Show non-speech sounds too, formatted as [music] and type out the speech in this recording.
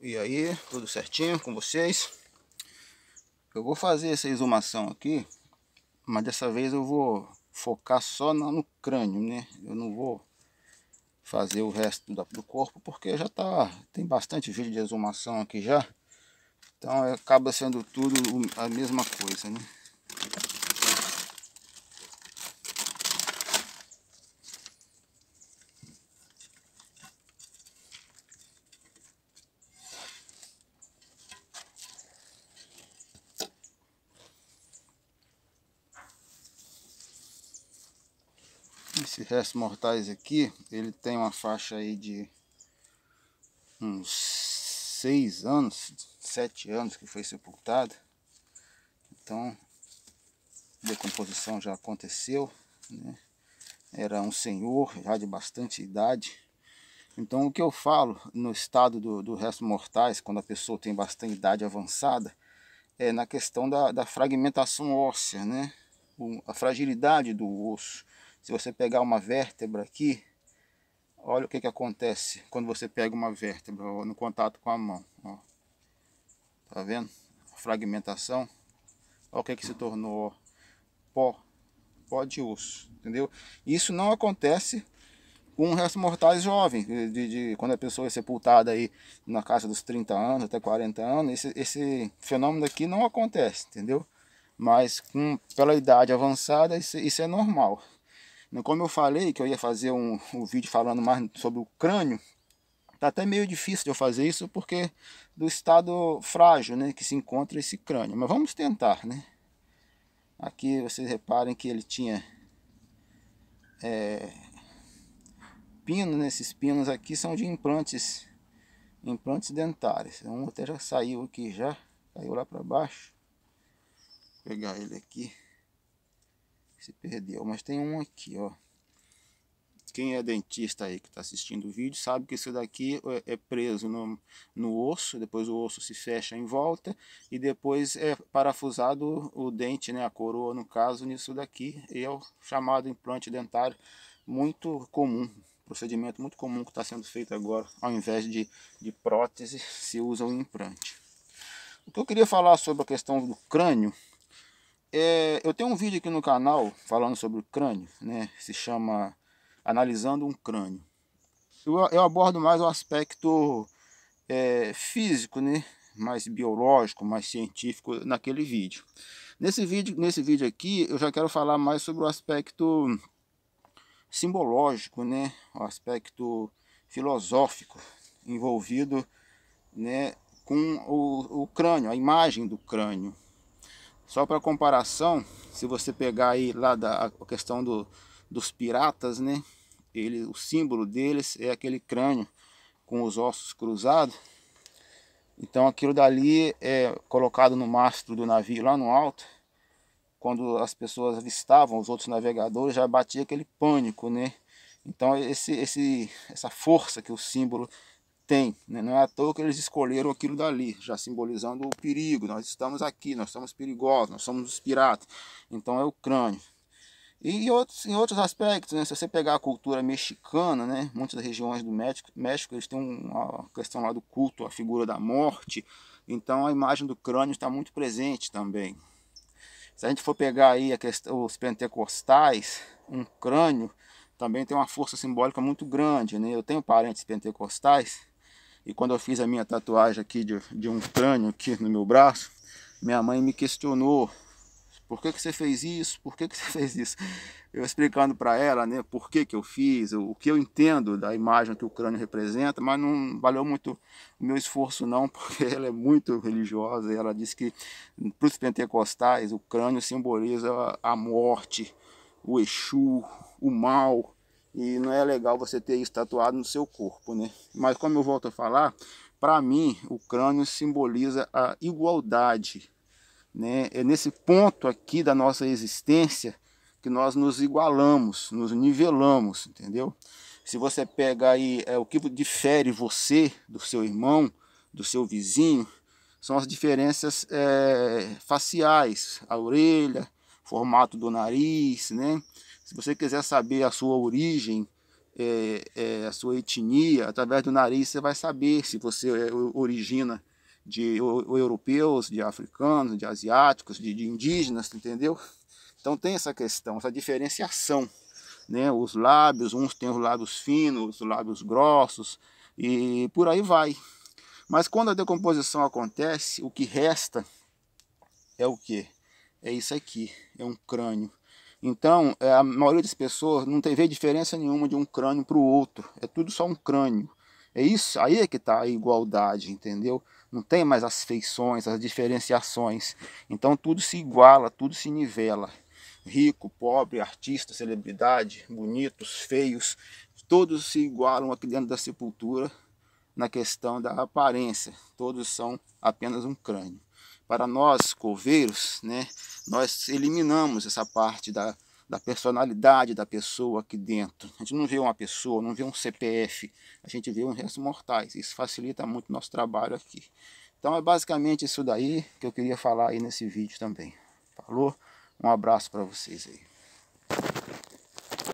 E aí, tudo certinho com vocês? Eu vou fazer essa exumação aqui, mas dessa vez eu vou focar só no crânio, né? Eu não vou fazer o resto do corpo, porque já tá, tem bastante vídeo de exumação aqui já. Então acaba sendo tudo a mesma coisa, né? Esse resto mortais aqui, ele tem uma faixa aí de uns 6 anos, 7 anos que foi sepultado. Então, decomposição já aconteceu, né? Era um senhor já de bastante idade. Então, o que eu falo no estado do, do resto mortais, quando a pessoa tem bastante idade avançada, é na questão da, da fragmentação óssea, né? O, a fragilidade do osso se você pegar uma vértebra aqui, olha o que, que acontece quando você pega uma vértebra ó, no contato com a mão. Ó. Tá vendo? A fragmentação. Olha o que, que se tornou. Ó. Pó. Pó de osso. Entendeu? Isso não acontece com resto mortais jovem, De, de, de, quando a pessoa é sepultada aí na casa dos 30 anos, até 40 anos, esse, esse fenômeno aqui não acontece, entendeu? Mas com, pela idade avançada, isso, isso é normal. Como eu falei que eu ia fazer um, um vídeo falando mais sobre o crânio, tá até meio difícil de eu fazer isso porque do estado frágil né, que se encontra esse crânio. Mas vamos tentar, né? Aqui vocês reparem que ele tinha é, pinos, né? esses pinos aqui são de implantes, implantes dentários. Um até já saiu aqui já, caiu lá para baixo. Vou pegar ele aqui se perdeu. Mas tem um aqui, ó. Quem é dentista aí que está assistindo o vídeo sabe que isso daqui é, é preso no, no osso, depois o osso se fecha em volta e depois é parafusado o dente, né, a coroa no caso, nisso daqui. E é o chamado implante dentário muito comum, procedimento muito comum que está sendo feito agora, ao invés de, de prótese, se usa o um implante. O que eu queria falar sobre a questão do crânio é, eu tenho um vídeo aqui no canal falando sobre o crânio, né? Se chama Analisando um Crânio. Eu, eu abordo mais o aspecto é, físico, né? Mais biológico, mais científico naquele vídeo. Nesse vídeo, nesse vídeo aqui, eu já quero falar mais sobre o aspecto simbológico, né? O aspecto filosófico envolvido, né? Com o, o crânio, a imagem do crânio, só para comparação, se você pegar aí lá da a questão do, dos piratas, né? Ele, o símbolo deles é aquele crânio com os ossos cruzados. Então aquilo dali é colocado no mastro do navio lá no alto. Quando as pessoas avistavam os outros navegadores, já batia aquele pânico, né? Então esse, esse, essa força que o símbolo tem. Né? Não é à toa que eles escolheram aquilo dali, já simbolizando o perigo. Nós estamos aqui, nós somos perigosos, nós somos os piratas. Então é o crânio. E outros, em outros aspectos, né? se você pegar a cultura mexicana, né? muitas regiões do México, México eles têm uma questão lá do culto, a figura da morte, então a imagem do crânio está muito presente também. Se a gente for pegar aí a questão, os pentecostais, um crânio também tem uma força simbólica muito grande. Né? Eu tenho parentes pentecostais e quando eu fiz a minha tatuagem aqui de, de um crânio aqui no meu braço, minha mãe me questionou por que, que você fez isso? Por que, que você [laughs] fez isso? Eu explicando para ela, né, por que, que eu fiz, o que eu entendo da imagem que o crânio representa, mas não valeu muito o meu esforço não, [laughs] porque ela é muito religiosa e ela disse que para os pentecostais o crânio simboliza a morte, o Exu, o mal, e não é legal você ter isso tatuado no seu corpo, né? Mas como eu volto a falar, para mim o crânio simboliza a igualdade, né? É nesse ponto aqui da nossa existência que nós nos igualamos, nos nivelamos, entendeu? Se você pega aí é, o que difere você do seu irmão, do seu vizinho, são as diferenças é, faciais, a orelha, formato do nariz, né? Se você quiser saber a sua origem, é, é, a sua etnia, através do nariz você vai saber se você é, origina de europeus, de africanos, de asiáticos, de, de indígenas, entendeu? Então tem essa questão, essa diferenciação. Né? Os lábios, uns têm os lábios finos, os lábios grossos e por aí vai. Mas quando a decomposição acontece, o que resta é o que? É isso aqui, é um crânio. Então, é, a maioria das pessoas não tem vê diferença nenhuma de um crânio para o outro. É tudo só um crânio. É isso aí é que está a igualdade, entendeu? Não tem mais as feições, as diferenciações. Então tudo se iguala, tudo se nivela. Rico, pobre, artista, celebridade, bonitos, feios, todos se igualam aqui dentro da sepultura na questão da aparência. Todos são apenas um crânio para nós, coveiros, né, nós eliminamos essa parte da, da personalidade da pessoa aqui dentro. A gente não vê uma pessoa, não vê um CPF, a gente vê uns restos mortais. Isso facilita muito o nosso trabalho aqui. Então é basicamente isso daí que eu queria falar aí nesse vídeo também. Falou? Um abraço para vocês aí.